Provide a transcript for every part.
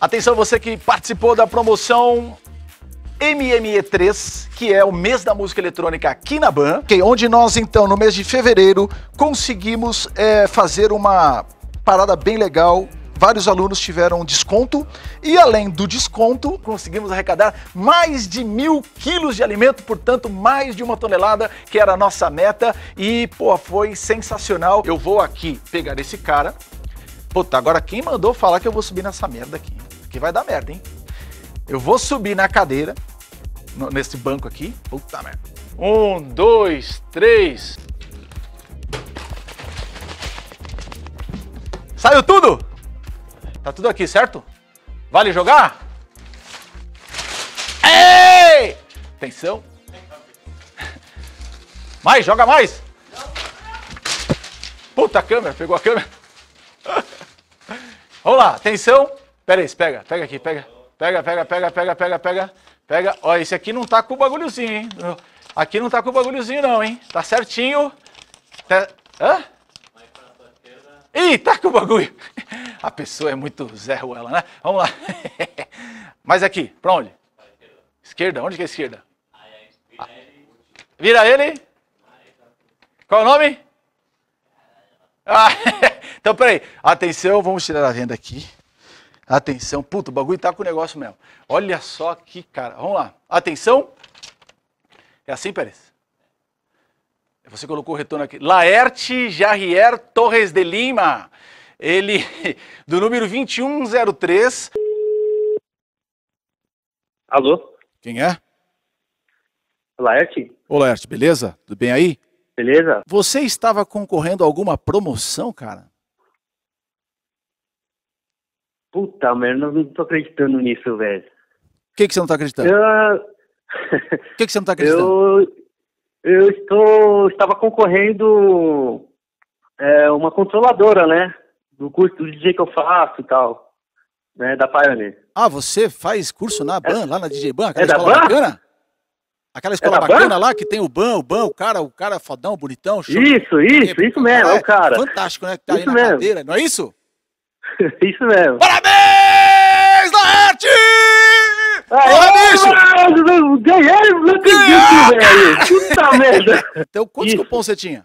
Atenção você que participou da promoção MME3, que é o mês da música eletrônica aqui na BAN, okay, onde nós, então, no mês de fevereiro, conseguimos é, fazer uma parada bem legal. Vários alunos tiveram desconto e, além do desconto, conseguimos arrecadar mais de mil quilos de alimento, portanto, mais de uma tonelada, que era a nossa meta. E, pô, foi sensacional. Eu vou aqui pegar esse cara. Puta, agora quem mandou falar que eu vou subir nessa merda aqui? que vai dar merda, hein? Eu vou subir na cadeira, nesse banco aqui. Puta merda. Um, dois, três. Saiu tudo? Tá tudo aqui, certo? Vale jogar? Ei! Atenção. Mais, joga mais. Puta, câmera, pegou a câmera. Vamos lá, atenção. Pera aí, pega, pega aqui, pega. Pega, pega, pega, pega, pega, pega. Pega. Ó, esse aqui não tá com o bagulhozinho, hein? Aqui não tá com o bagulhozinho, não, hein? Tá certinho. Tá... Hã? Ih, tá com o bagulho. A pessoa é muito Zé Ruela, né? Vamos lá. Mas aqui, pra onde? Esquerda. Onde que é a esquerda? Vira ele. Qual é o nome? Ah, então, peraí. Atenção, vamos tirar a venda aqui. Atenção, puta, o bagulho tá com o negócio mesmo. Olha só que cara. Vamos lá. Atenção. É assim, Pérez? Você colocou o retorno aqui. Laerte Jarrier Torres de Lima. Ele, do número 2103. Alô? Quem é? Laerte. Ô, Laerte, beleza? Tudo bem aí? Beleza. Você estava concorrendo a alguma promoção, cara? Puta merda, não, não tô acreditando nisso, velho. O que, que você não tá acreditando? O que, que você não tá acreditando? eu, é tá eu estou, estava concorrendo é, uma controladora, né? Do curso do DJ que eu faço e tal, né? Da Pioneer. Ah, você faz curso na BAN, é, lá na DJ BAN? Aquela é da escola BAN? bacana? Aquela é escola é bacana BAN? lá que tem o BAN, o BAN, o cara, o cara fodão, bonitão. Show. Isso, isso, é, isso mesmo, é o cara. Fantástico, né? Que tá isso aí na mesmo. cadeira, não é isso? Isso mesmo. Parabéns, Laerte! Porra, bicho! Ganhei, não acredito, velho! Puta merda! Então, quantos Isso. cupons você tinha?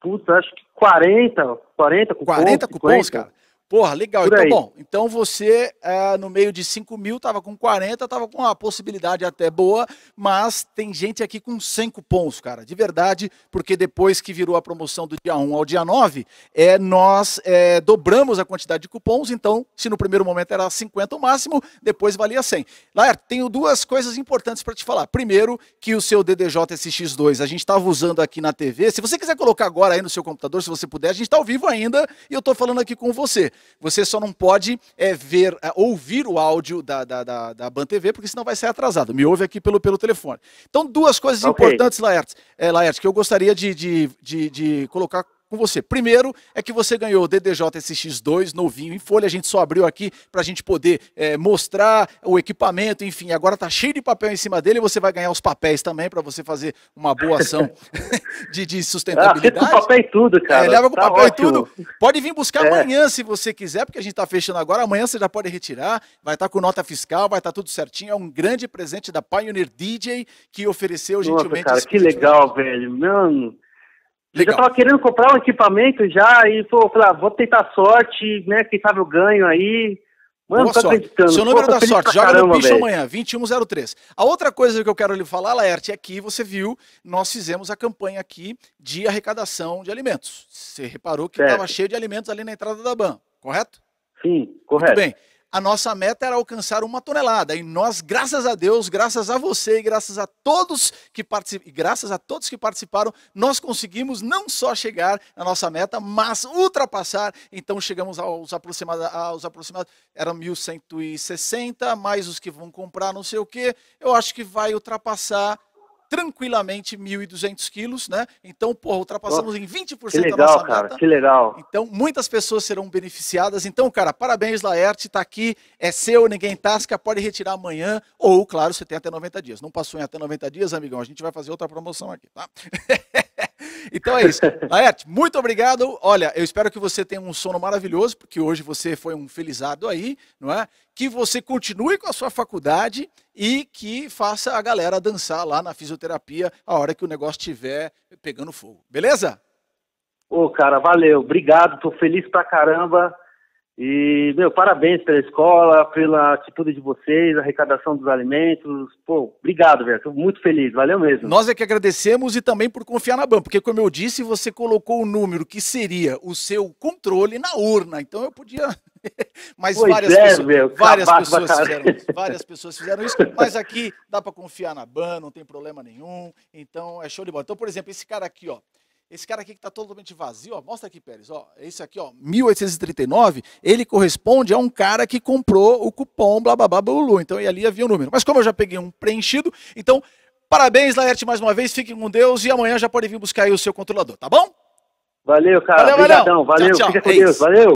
Puta, acho que 40, 40 cupons. 40 cupons, 50. cara? Porra, legal. Por então, aí. bom, então você, é, no meio de 5 mil, estava com 40, estava com uma possibilidade até boa, mas tem gente aqui com 100 cupons, cara, de verdade, porque depois que virou a promoção do dia 1 ao dia 9, é, nós é, dobramos a quantidade de cupons, então, se no primeiro momento era 50 o máximo, depois valia 100. Laerte, tenho duas coisas importantes para te falar. Primeiro, que o seu DDJ SX2 a gente estava usando aqui na TV, se você quiser colocar agora aí no seu computador, se você puder, a gente está ao vivo ainda e eu estou falando aqui com você. Você só não pode é, ver, é, ouvir o áudio da, da, da, da Ban TV, porque senão vai ser atrasado. Me ouve aqui pelo, pelo telefone. Então, duas coisas okay. importantes, Laertes, é, Laertes, que eu gostaria de, de, de, de colocar com você. Primeiro é que você ganhou o DDJ-SX2 novinho em folha, a gente só abriu aqui para a gente poder é, mostrar o equipamento, enfim, agora tá cheio de papel em cima dele, você vai ganhar os papéis também para você fazer uma boa ação de, de sustentabilidade. Ah, com papel e tudo, cara. É, leva com tá papel ótimo. e tudo. Pode vir buscar é. amanhã se você quiser, porque a gente está fechando agora, amanhã você já pode retirar, vai estar tá com nota fiscal, vai estar tá tudo certinho, é um grande presente da Pioneer DJ que ofereceu Nossa, gentilmente... Cara, que legal, velho, mano... Legal. Eu tava querendo comprar um equipamento já e pô, falei, ah, vou tentar sorte, né? Quem sabe eu ganho aí. Mano, Boa sorte. Acreditando. Seu número pô, da sorte, joga caramba, no bicho velho. amanhã, 2103. A outra coisa que eu quero lhe falar, Laerte, é que você viu, nós fizemos a campanha aqui de arrecadação de alimentos. Você reparou que estava cheio de alimentos ali na entrada da BAN, correto? Sim, correto. Muito bem a nossa meta era alcançar uma tonelada. E nós, graças a Deus, graças a você e graças a todos que participaram, graças a todos que participaram, nós conseguimos não só chegar à nossa meta, mas ultrapassar. Então chegamos aos aproximados, aos aproximados eram 1160, mais os que vão comprar, não sei o quê. Eu acho que vai ultrapassar tranquilamente 1.200 quilos, né? Então, porra, ultrapassamos em 20% que legal, da nossa cara, meta. Que legal. Então, muitas pessoas serão beneficiadas. Então, cara, parabéns, Laerte, tá aqui, é seu, ninguém tasca, pode retirar amanhã, ou, claro, você tem até 90 dias. Não passou em até 90 dias, amigão, a gente vai fazer outra promoção aqui, tá? Então é isso. Laerte, muito obrigado. Olha, eu espero que você tenha um sono maravilhoso, porque hoje você foi um felizado aí, não é? Que você continue com a sua faculdade e que faça a galera dançar lá na fisioterapia a hora que o negócio estiver pegando fogo. Beleza? Ô, cara, valeu. Obrigado. Tô feliz pra caramba. E, meu, parabéns pela escola, pela atitude de vocês, arrecadação dos alimentos. Pô, obrigado, velho. Tô muito feliz. Valeu mesmo. Nós é que agradecemos e também por confiar na BAM, porque, como eu disse, você colocou o número que seria o seu controle na urna. Então eu podia. mas pois várias, é, pessoas, meu, várias pessoas fizeram, várias pessoas fizeram isso. Mas aqui dá para confiar na BAM, não tem problema nenhum. Então é show de bola. Então, por exemplo, esse cara aqui, ó. Esse cara aqui que está totalmente vazio, ó, mostra aqui, Pérez, ó, esse aqui, ó, 1839, ele corresponde a um cara que comprou o cupom blá blá blá, blá, Então, e ali havia o um número. Mas como eu já peguei um preenchido, então, parabéns, Laerte, mais uma vez, fiquem com Deus e amanhã já pode vir buscar aí o seu controlador, tá bom? Valeu, cara. Valeu, Obrigadão. valeu. Tchau, Fica com é Deus. Valeu.